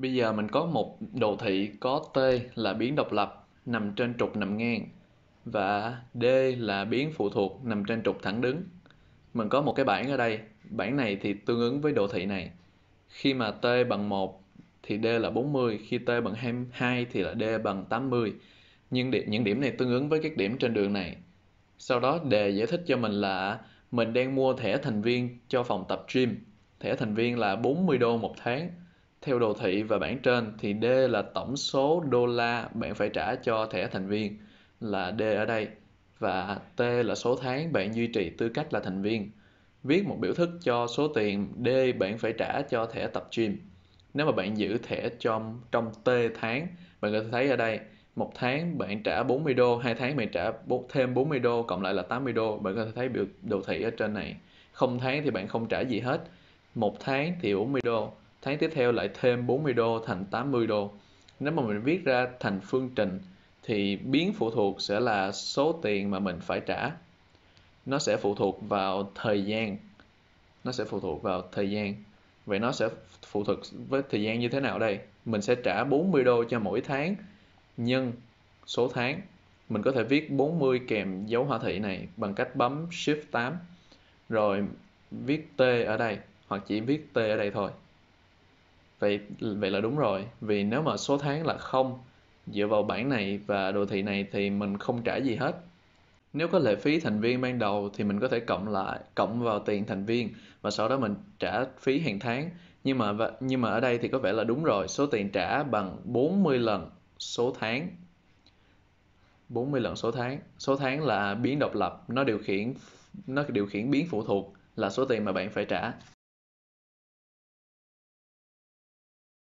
Bây giờ mình có một đồ thị có T là biến độc lập nằm trên trục nằm ngang và D là biến phụ thuộc nằm trên trục thẳng đứng. Mình có một cái bảng ở đây, bảng này thì tương ứng với đồ thị này. Khi mà T bằng 1 thì D là 40, khi T bằng 2 thì là D bằng 80. Nhưng điểm, những điểm này tương ứng với các điểm trên đường này. Sau đó đề giải thích cho mình là mình đang mua thẻ thành viên cho phòng tập gym. Thẻ thành viên là 40 đô một tháng theo đồ thị và bảng trên thì D là tổng số đô la bạn phải trả cho thẻ thành viên là D ở đây và T là số tháng bạn duy trì tư cách là thành viên. Viết một biểu thức cho số tiền D bạn phải trả cho thẻ tập gym. Nếu mà bạn giữ thẻ trong trong T tháng, bạn có thể thấy ở đây một tháng bạn trả 40 đô, hai tháng bạn trả thêm 40 đô, cộng lại là 80 đô. Bạn có thể thấy biểu đồ thị ở trên này. Không tháng thì bạn không trả gì hết. Một tháng thì 40 đô, tháng tiếp theo lại thêm 40 đô thành 80 đô nếu mà mình viết ra thành phương trình thì biến phụ thuộc sẽ là số tiền mà mình phải trả nó sẽ phụ thuộc vào thời gian nó sẽ phụ thuộc vào thời gian vậy nó sẽ phụ thuộc với thời gian như thế nào đây mình sẽ trả 40 đô cho mỗi tháng nhân số tháng mình có thể viết 40 kèm dấu hỏa thị này bằng cách bấm shift 8 rồi viết t ở đây hoặc chỉ viết t ở đây thôi vậy vậy là đúng rồi vì nếu mà số tháng là không dựa vào bảng này và đồ thị này thì mình không trả gì hết nếu có lệ phí thành viên ban đầu thì mình có thể cộng lại cộng vào tiền thành viên và sau đó mình trả phí hàng tháng nhưng mà nhưng mà ở đây thì có vẻ là đúng rồi số tiền trả bằng 40 lần số tháng 40 lần số tháng số tháng là biến độc lập nó điều khiển nó điều khiển biến phụ thuộc là số tiền mà bạn phải trả